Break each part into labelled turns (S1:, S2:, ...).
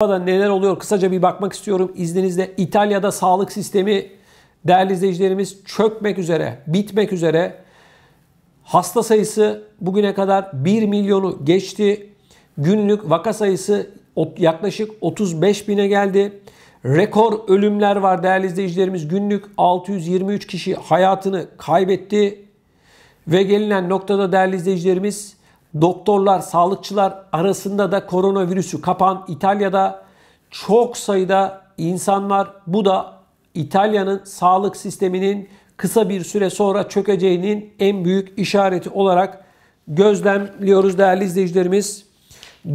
S1: Avrupa'da neler oluyor kısaca bir bakmak istiyorum izninizle. İtalya'da sağlık sistemi değerli izleyicilerimiz çökmek üzere, bitmek üzere. Hasta sayısı bugüne kadar 1 milyonu geçti. Günlük vaka sayısı yaklaşık 35 bine geldi. Rekor ölümler var değerli izleyicilerimiz. Günlük 623 kişi hayatını kaybetti. Ve gelinen noktada değerli izleyicilerimiz doktorlar, sağlıkçılar arasında da koronavirüsü kapan İtalya'da çok sayıda insan var. Bu da İtalya'nın sağlık sisteminin kısa bir süre sonra çökeceğinin en büyük işareti olarak gözlemliyoruz değerli izleyicilerimiz.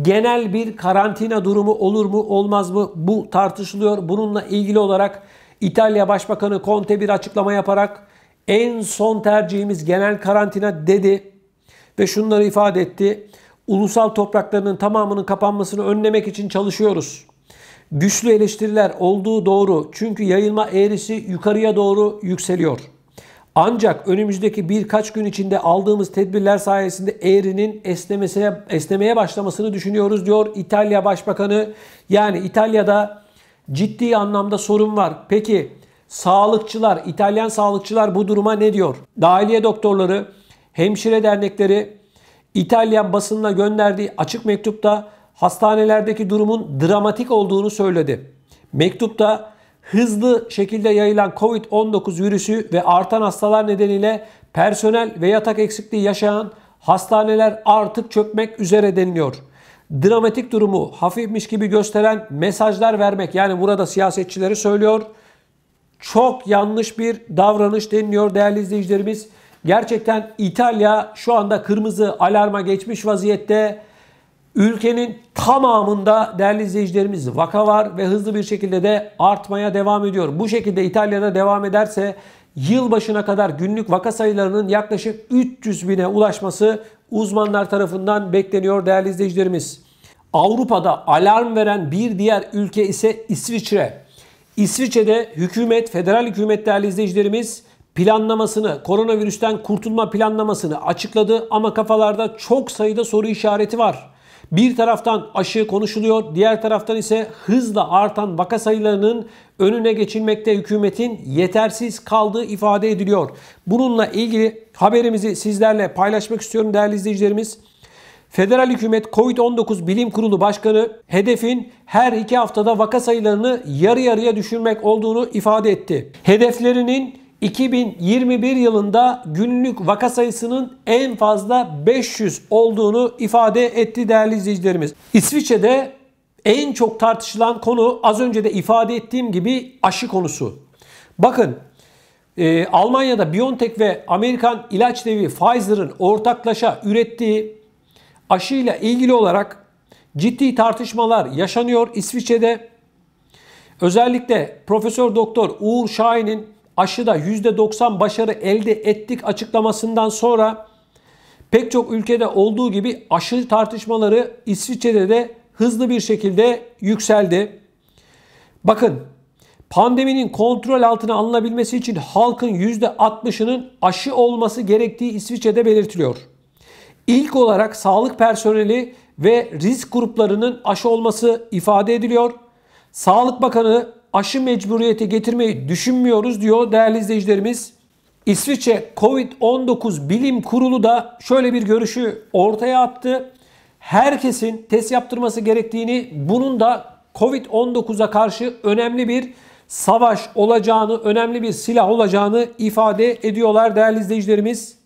S1: Genel bir karantina durumu olur mu olmaz mı bu tartışılıyor. Bununla ilgili olarak İtalya Başbakanı Conte bir açıklama yaparak en son tercihimiz genel karantina dedi ve şunları ifade etti. Ulusal topraklarının tamamının kapanmasını önlemek için çalışıyoruz. Güçlü eleştiriler olduğu doğru çünkü yayılma eğrisi yukarıya doğru yükseliyor. Ancak önümüzdeki birkaç gün içinde aldığımız tedbirler sayesinde eğrinin esnemesine, esnemeye başlamasını düşünüyoruz diyor İtalya Başbakanı. Yani İtalya'da ciddi anlamda sorun var. Peki sağlıkçılar, İtalyan sağlıkçılar bu duruma ne diyor? Dahiliye doktorları Hemşire dernekleri İtalyan basınına gönderdiği açık mektupta hastanelerdeki durumun dramatik olduğunu söyledi. Mektupta hızlı şekilde yayılan COVID-19 virüsü ve artan hastalar nedeniyle personel ve yatak eksikliği yaşayan hastaneler artık çökmek üzere deniliyor. Dramatik durumu hafifmiş gibi gösteren mesajlar vermek yani burada siyasetçileri söylüyor. Çok yanlış bir davranış deniliyor değerli izleyicilerimiz. Gerçekten İtalya şu anda kırmızı alarma geçmiş vaziyette. Ülkenin tamamında değerli izleyicilerimiz vaka var ve hızlı bir şekilde de artmaya devam ediyor. Bu şekilde İtalya'da devam ederse yıl başına kadar günlük vaka sayılarının yaklaşık 300 bine ulaşması uzmanlar tarafından bekleniyor değerli izleyicilerimiz. Avrupa'da alarm veren bir diğer ülke ise İsviçre. İsviçre'de hükümet, federal hükümet değerli izleyicilerimiz planlamasını, koronavirüsten kurtulma planlamasını açıkladı ama kafalarda çok sayıda soru işareti var. Bir taraftan aşı konuşuluyor, diğer taraftan ise hızla artan vaka sayılarının önüne geçilmekte hükümetin yetersiz kaldığı ifade ediliyor. Bununla ilgili haberimizi sizlerle paylaşmak istiyorum değerli izleyicilerimiz. Federal hükümet COVID-19 Bilim Kurulu Başkanı hedefin her iki haftada vaka sayılarını yarı yarıya düşürmek olduğunu ifade etti. Hedeflerinin 2021 yılında günlük vaka sayısının en fazla 500 olduğunu ifade etti değerli izleyicilerimiz. İsviçre'de en çok tartışılan konu az önce de ifade ettiğim gibi aşı konusu. Bakın e, Almanya'da BioNTech ve Amerikan ilaç devi Pfizer'ın ortaklaşa ürettiği aşıyla ilgili olarak ciddi tartışmalar yaşanıyor İsviçre'de. Özellikle Profesör Doktor Uğur Şahin'in aşıda %90 başarı elde ettik açıklamasından sonra pek çok ülkede olduğu gibi aşı tartışmaları İsviçre'de de hızlı bir şekilde yükseldi. Bakın pandeminin kontrol altına alınabilmesi için halkın %60'ının aşı olması gerektiği İsviçre'de belirtiliyor. İlk olarak sağlık personeli ve risk gruplarının aşı olması ifade ediliyor. Sağlık Bakanı aşı mecburiyeti getirmeyi düşünmüyoruz diyor değerli izleyicilerimiz. İsviçre Covid-19 Bilim Kurulu da şöyle bir görüşü ortaya attı. Herkesin test yaptırması gerektiğini, bunun da Covid-19'a karşı önemli bir savaş olacağını, önemli bir silah olacağını ifade ediyorlar değerli izleyicilerimiz.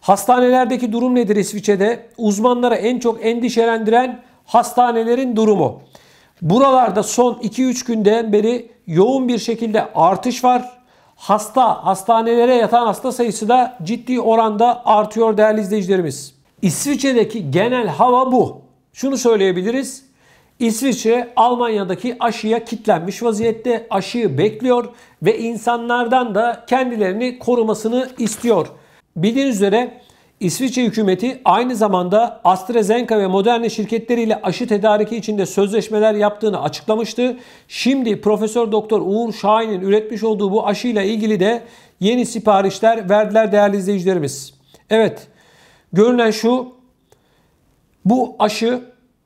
S1: Hastanelerdeki durum nedir İsviçre'de? Uzmanlara en çok endişelendiren hastanelerin durumu. Buralarda son 2-3 günden beri yoğun bir şekilde artış var. Hasta, hastanelere yatan hasta sayısı da ciddi oranda artıyor değerli izleyicilerimiz. İsviçre'deki genel hava bu. Şunu söyleyebiliriz. İsviçre Almanya'daki aşıya kitlenmiş vaziyette aşıyı bekliyor ve insanlardan da kendilerini korumasını istiyor. Bildiğiniz üzere İsviçre hükümeti aynı zamanda AstraZeneca ve Moderna şirketleriyle aşı tedariki içinde sözleşmeler yaptığını açıklamıştı. Şimdi Profesör Doktor Uğur Şahin'in üretmiş olduğu bu aşıyla ilgili de yeni siparişler verdiler değerli izleyicilerimiz. Evet. Görünen şu. Bu aşı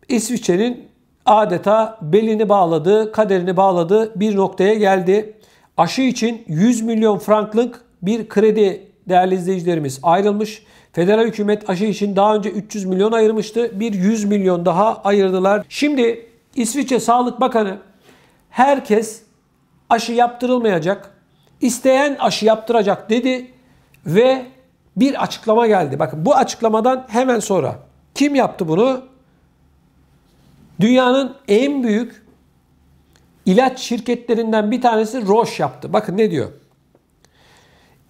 S1: İsviçre'nin adeta belini bağladığı, kaderini bağladığı bir noktaya geldi. Aşı için 100 milyon franklık bir kredi değerli izleyicilerimiz ayrılmış. Federal hükümet aşı için daha önce 300 milyon ayırmıştı. Bir 100 milyon daha ayırdılar. Şimdi İsviçre Sağlık Bakanı herkes aşı yaptırılmayacak. isteyen aşı yaptıracak dedi ve bir açıklama geldi. Bakın bu açıklamadan hemen sonra kim yaptı bunu? Dünyanın en büyük ilaç şirketlerinden bir tanesi Roche yaptı. Bakın ne diyor?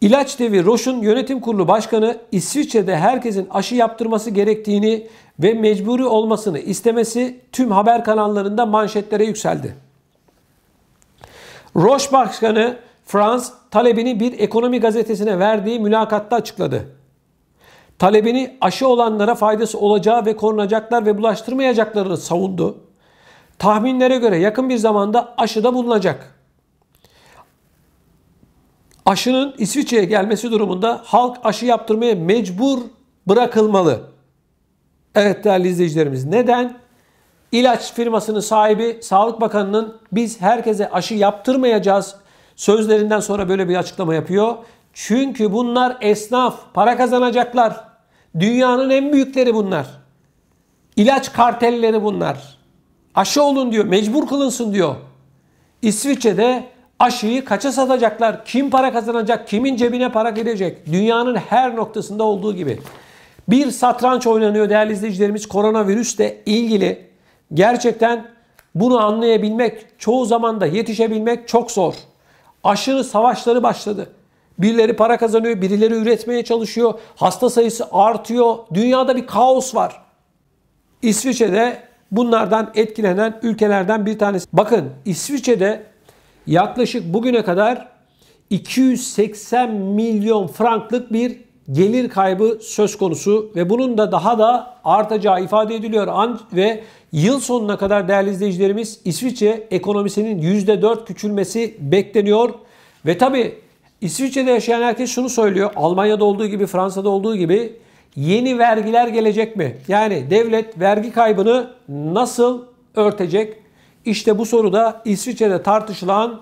S1: İlaç devi Roche'un yönetim kurulu başkanı İsviçre'de herkesin aşı yaptırması gerektiğini ve mecburi olmasını istemesi tüm haber kanallarında manşetlere yükseldi. Roche Başkanı Frans talebini bir ekonomi gazetesine verdiği mülakatta açıkladı. Talebini aşı olanlara faydası olacağı ve korunacaklar ve bulaştırmayacaklarını savundu. Tahminlere göre yakın bir zamanda aşıda bulunacak aşının İsviçre'ye gelmesi durumunda halk aşı yaptırmaya mecbur bırakılmalı. Evet değerli izleyicilerimiz neden? İlaç firmasının sahibi Sağlık Bakanı'nın biz herkese aşı yaptırmayacağız sözlerinden sonra böyle bir açıklama yapıyor. Çünkü bunlar esnaf, para kazanacaklar. Dünyanın en büyükleri bunlar. İlaç kartelleri bunlar. Aşı olun diyor, mecbur kılınsın diyor. İsviçre'de Aşıyı kaça satacaklar? Kim para kazanacak? Kimin cebine para gidecek? Dünyanın her noktasında olduğu gibi. Bir satranç oynanıyor değerli izleyicilerimiz koronavirüsle ilgili. Gerçekten bunu anlayabilmek, çoğu zaman da yetişebilmek çok zor. Aşırı savaşları başladı. Birileri para kazanıyor, birileri üretmeye çalışıyor. Hasta sayısı artıyor. Dünyada bir kaos var. İsviçre'de bunlardan etkilenen ülkelerden bir tanesi. Bakın İsviçre'de yaklaşık bugüne kadar 280 milyon franklık bir gelir kaybı söz konusu ve bunun da daha da artacağı ifade ediliyor. Ve yıl sonuna kadar değerli izleyicilerimiz İsviçre ekonomisinin %4 küçülmesi bekleniyor. Ve tabi İsviçre'de yaşayan herkes şunu söylüyor. Almanya'da olduğu gibi Fransa'da olduğu gibi yeni vergiler gelecek mi? Yani devlet vergi kaybını nasıl örtecek? İşte bu soru da İsviçre'de tartışılan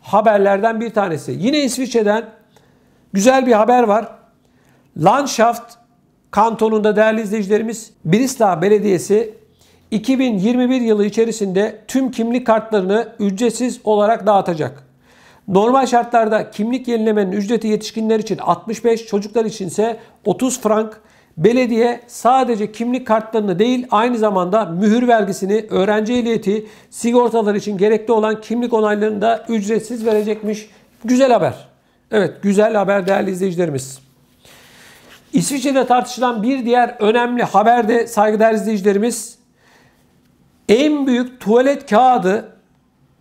S1: haberlerden bir tanesi. Yine İsviçre'den güzel bir haber var. Landschaft kantonunda değerli izleyicilerimiz Brisla Belediyesi 2021 yılı içerisinde tüm kimlik kartlarını ücretsiz olarak dağıtacak. Normal şartlarda kimlik yenilemenin ücreti yetişkinler için 65, çocuklar için ise 30 frank, Belediye sadece kimlik kartlarını değil aynı zamanda mühür vergisini, öğrenci ehliyeti, sigortalar için gerekli olan kimlik onaylarını da ücretsiz verecekmiş. Güzel haber. Evet güzel haber değerli izleyicilerimiz. İsviçre'de tartışılan bir diğer önemli haber de saygıdeğer izleyicilerimiz en büyük tuvalet kağıdı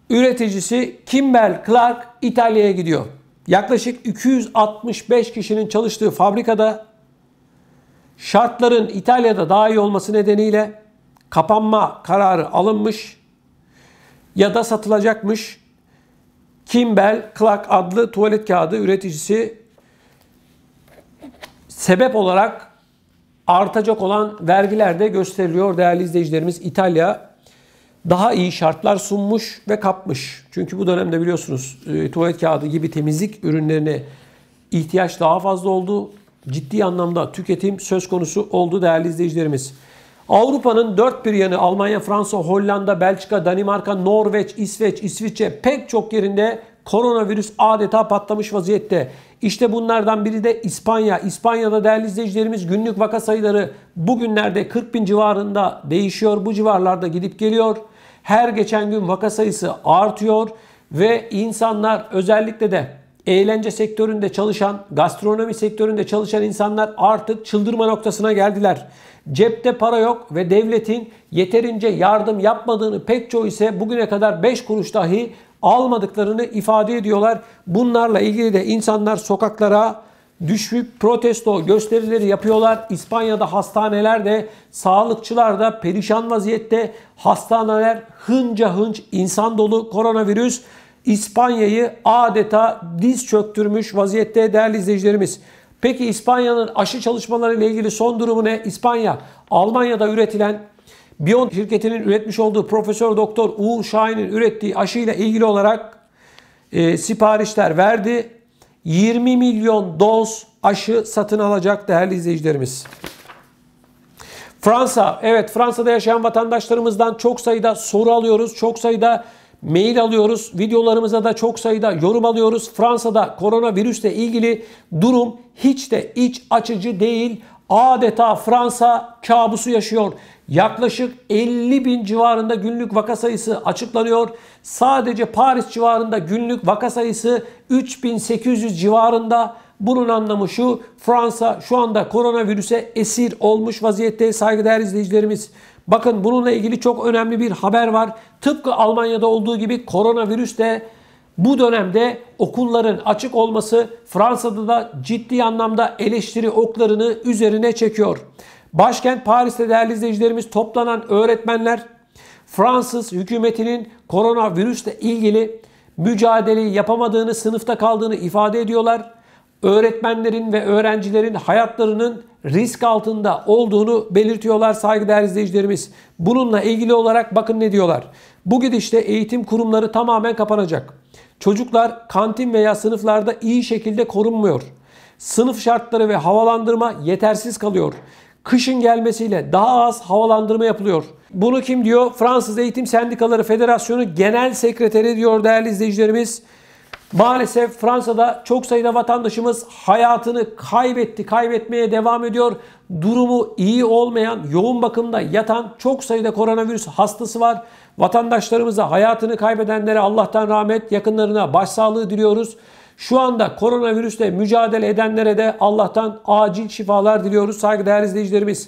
S1: üreticisi Kimball Clark İtalya'ya gidiyor. Yaklaşık 265 kişinin çalıştığı fabrikada Şartların İtalya'da daha iyi olması nedeniyle kapanma kararı alınmış ya da satılacakmış. Kimbell Clark adlı tuvalet kağıdı üreticisi sebep olarak artacak olan vergilerde gösteriliyor değerli izleyicilerimiz. İtalya daha iyi şartlar sunmuş ve kapmış. Çünkü bu dönemde biliyorsunuz e, tuvalet kağıdı gibi temizlik ürünlerine ihtiyaç daha fazla oldu ciddi anlamda tüketim söz konusu oldu değerli izleyicilerimiz. Avrupa'nın dört bir yanı Almanya, Fransa, Hollanda, Belçika, Danimarka, Norveç, İsveç, İsviçre pek çok yerinde koronavirüs adeta patlamış vaziyette. İşte bunlardan biri de İspanya. İspanya'da değerli izleyicilerimiz günlük vaka sayıları bugünlerde 40 bin civarında değişiyor. Bu civarlarda gidip geliyor. Her geçen gün vaka sayısı artıyor ve insanlar özellikle de eğlence sektöründe çalışan, gastronomi sektöründe çalışan insanlar artık çıldırma noktasına geldiler. Cepte para yok ve devletin yeterince yardım yapmadığını pek çoğu ise bugüne kadar 5 kuruş dahi almadıklarını ifade ediyorlar. Bunlarla ilgili de insanlar sokaklara düşüp protesto gösterileri yapıyorlar. İspanya'da hastanelerde sağlıkçılar da perişan vaziyette. Hastaneler hınca hınç insan dolu koronavirüs İspanya'yı adeta diz çöktürmüş vaziyette değerli izleyicilerimiz. Peki İspanya'nın aşı çalışmaları ile ilgili son durumu ne? İspanya, Almanya'da üretilen BioNTech şirketinin üretmiş olduğu Profesör Doktor Uğur Şahin'in ürettiği aşı ile ilgili olarak e, siparişler verdi. 20 milyon doz aşı satın alacak değerli izleyicilerimiz. Fransa, evet Fransa'da yaşayan vatandaşlarımızdan çok sayıda soru alıyoruz. Çok sayıda mail alıyoruz. Videolarımıza da çok sayıda yorum alıyoruz. Fransa'da koronavirüsle ilgili durum hiç de iç açıcı değil. Adeta Fransa kabusu yaşıyor. Yaklaşık 50 bin civarında günlük vaka sayısı açıklanıyor. Sadece Paris civarında günlük vaka sayısı 3800 civarında. Bunun anlamı şu Fransa şu anda koronavirüse esir olmuş vaziyette saygıdeğer izleyicilerimiz. Bakın bununla ilgili çok önemli bir haber var. Tıpkı Almanya'da olduğu gibi koronavirüs de bu dönemde okulların açık olması Fransa'da da ciddi anlamda eleştiri oklarını üzerine çekiyor. Başkent Paris'te değerli izleyicilerimiz toplanan öğretmenler Fransız hükümetinin koronavirüsle ilgili mücadeleyi yapamadığını, sınıfta kaldığını ifade ediyorlar. Öğretmenlerin ve öğrencilerin hayatlarının risk altında olduğunu belirtiyorlar saygıdeğer izleyicilerimiz. Bununla ilgili olarak bakın ne diyorlar. Bu gidişte eğitim kurumları tamamen kapanacak. Çocuklar kantin veya sınıflarda iyi şekilde korunmuyor. Sınıf şartları ve havalandırma yetersiz kalıyor. Kışın gelmesiyle daha az havalandırma yapılıyor. Bunu kim diyor? Fransız Eğitim Sendikaları Federasyonu Genel Sekreteri diyor değerli izleyicilerimiz. Maalesef Fransa'da çok sayıda vatandaşımız hayatını kaybetti, kaybetmeye devam ediyor. Durumu iyi olmayan, yoğun bakımda yatan çok sayıda koronavirüs hastası var. Vatandaşlarımıza hayatını kaybedenlere Allah'tan rahmet, yakınlarına başsağlığı diliyoruz. Şu anda koronavirüsle mücadele edenlere de Allah'tan acil şifalar diliyoruz saygıdeğer izleyicilerimiz.